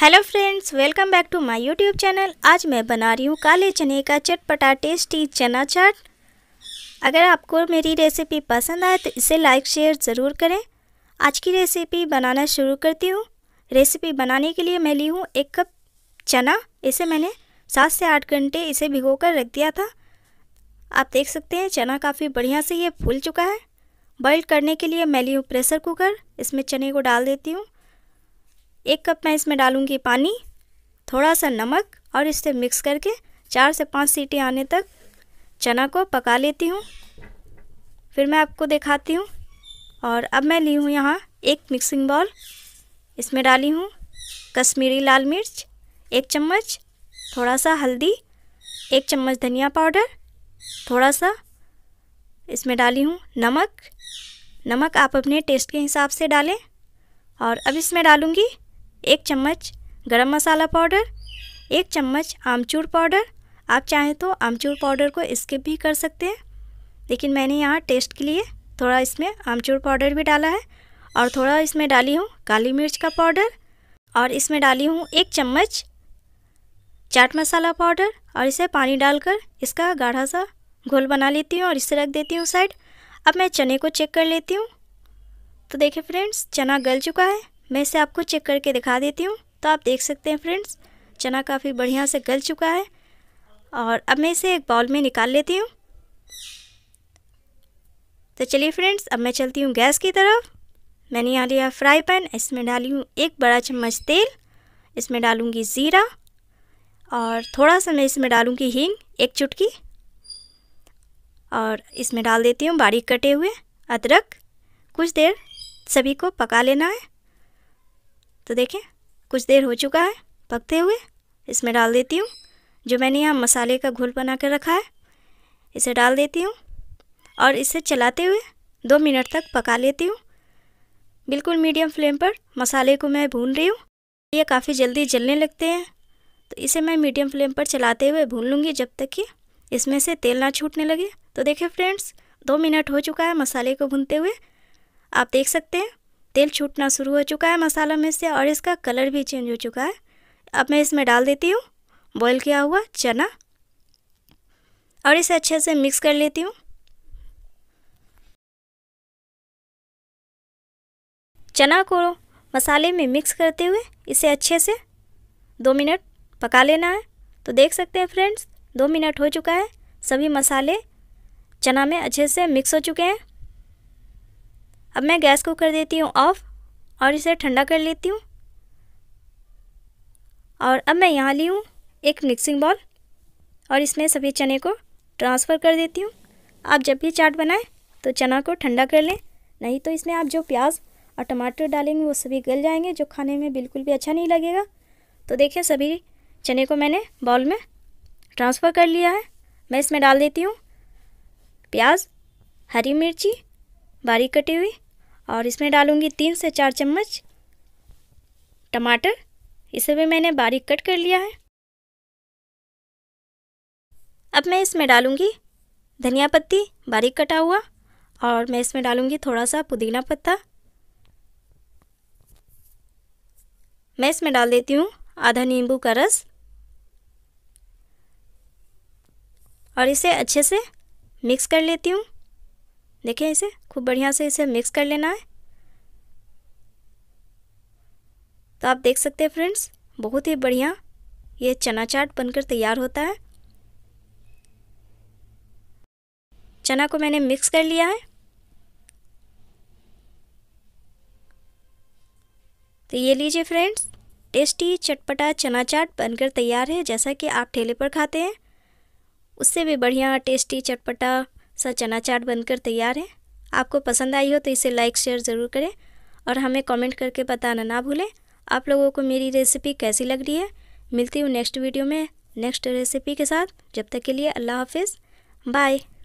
hello friends welcome back to my YouTube channel आज मैं बना रही हूँ काले चने का चटपटा टेस्टी चना चाट अगर आपको मेरी रेसिपी पसंद आए तो इसे लाइक शेयर ज़रूर करें आज की रेसिपी बनाना शुरू करती हूँ रेसिपी बनाने के लिए मैं ली हूँ एक कप चना इसे मैंने सात से आठ घंटे इसे भिगो कर रख दिया था आप देख सकते हैं चना काफ़ी बढ़िया से ये फूल चुका है बॉइल करने के लिए मैं ली हूँ प्रेशर कुकर इसमें चने को डाल देती हूँ एक कप मैं इसमें डालूँगी पानी थोड़ा सा नमक और इसे मिक्स करके चार से पाँच सीटी आने तक चना को पका लेती हूँ फिर मैं आपको दिखाती हूँ और अब मैं ली हूँ यहाँ एक मिक्सिंग बॉल इसमें डाली हूँ कश्मीरी लाल मिर्च एक चम्मच थोड़ा सा हल्दी एक चम्मच धनिया पाउडर थोड़ा सा इसमें डाली हूँ नमक नमक आप अपने टेस्ट के हिसाब से डालें और अब इसमें डालूँगी एक चम्मच गरम मसाला पाउडर एक चम्मच आमचूर पाउडर आप चाहें तो आमचूर पाउडर को स्किप भी कर सकते हैं लेकिन मैंने यहाँ टेस्ट के लिए थोड़ा इसमें आमचूर पाउडर भी डाला है और थोड़ा इसमें डाली हूँ काली मिर्च का पाउडर और इसमें डाली हूँ एक चम्मच चाट मसाला पाउडर और इसे पानी डालकर इसका गाढ़ा सा घोल बना लेती हूँ और इसे रख देती हूँ साइड अब मैं चने को चेक कर लेती हूँ तो देखिए फ्रेंड्स चना गल चुका है मैं इसे आपको चेक करके दिखा देती हूँ तो आप देख सकते हैं फ्रेंड्स चना काफ़ी बढ़िया से गल चुका है और अब मैं इसे एक बाउल में निकाल लेती हूँ तो चलिए फ्रेंड्स अब मैं चलती हूँ गैस की तरफ मैंने यहाँ लिया फ्राई पैन इसमें डाली हूँ एक बड़ा चम्मच तेल इसमें डालूँगी ज़ीरा और थोड़ा सा मैं इसमें डालूँगी हींग एक चुटकी और इसमें डाल देती हूँ बारीक कटे हुए अदरक कुछ देर सभी को पका लेना है तो देखें कुछ देर हो चुका है पकते हुए इसमें डाल देती हूँ जो मैंने यहाँ मसाले का घोल बना कर रखा है इसे डाल देती हूँ और इसे चलाते हुए दो मिनट तक पका लेती हूँ बिल्कुल मीडियम फ्लेम पर मसाले को मैं भून रही हूँ ये काफ़ी जल्दी जलने लगते हैं तो इसे मैं मीडियम फ्लेम पर चलाते हुए भून लूँगी जब तक कि इसमें से तेल ना छूटने लगे तो देखिए फ्रेंड्स दो मिनट हो चुका है मसाले को भूनते हुए आप देख सकते हैं तेल छूटना शुरू हो चुका है मसाला में से और इसका कलर भी चेंज हो चुका है अब मैं इसमें डाल देती हूँ बॉईल किया हुआ चना और इसे अच्छे से मिक्स कर लेती हूँ चना को मसाले में मिक्स करते हुए इसे अच्छे से दो मिनट पका लेना है तो देख सकते हैं फ्रेंड्स दो मिनट हो चुका है सभी मसाले चना में अच्छे से मिक्स हो चुके हैं अब मैं गैस को कर देती हूँ ऑफ़ और इसे ठंडा कर लेती हूँ और अब मैं यहाँ ली हूँ एक मिक्सिंग बॉल और इसमें सभी चने को ट्रांसफ़र कर देती हूँ आप जब भी चाट बनाएं तो चना को ठंडा कर लें नहीं तो इसमें आप जो प्याज और टमाटर डालेंगे वो सभी गल जाएंगे जो खाने में बिल्कुल भी अच्छा नहीं लगेगा तो देखिए सभी चने को मैंने बॉल में ट्रांसफ़र कर लिया है मैं इसमें डाल देती हूँ प्याज हरी मिर्ची बारीक कटी हुई और इसमें डालूँगी तीन से चार चम्मच टमाटर इसे भी मैंने बारीक कट कर लिया है अब मैं इसमें डालूँगी धनिया पत्ती बारीक कटा हुआ और मैं इसमें डालूँगी थोड़ा सा पुदीना पत्ता मैं इसमें डाल देती हूँ आधा नींबू का रस और इसे अच्छे से मिक्स कर लेती हूँ देखें इसे खूब बढ़िया से इसे मिक्स कर लेना है तो आप देख सकते हैं फ्रेंड्स बहुत ही बढ़िया ये चना चाट बनकर तैयार होता है चना को मैंने मिक्स कर लिया है तो ये लीजिए फ्रेंड्स टेस्टी चटपटा चना चाट बनकर तैयार है जैसा कि आप ठेले पर खाते हैं उससे भी बढ़िया टेस्टी चटपटा सा चना चाट बनकर तैयार है आपको पसंद आई हो तो इसे लाइक शेयर ज़रूर करें और हमें कमेंट करके बताना ना भूलें आप लोगों को मेरी रेसिपी कैसी लग रही है मिलती हूँ नेक्स्ट वीडियो में नेक्स्ट रेसिपी के साथ जब तक के लिए अल्लाह हाफिज़ बाय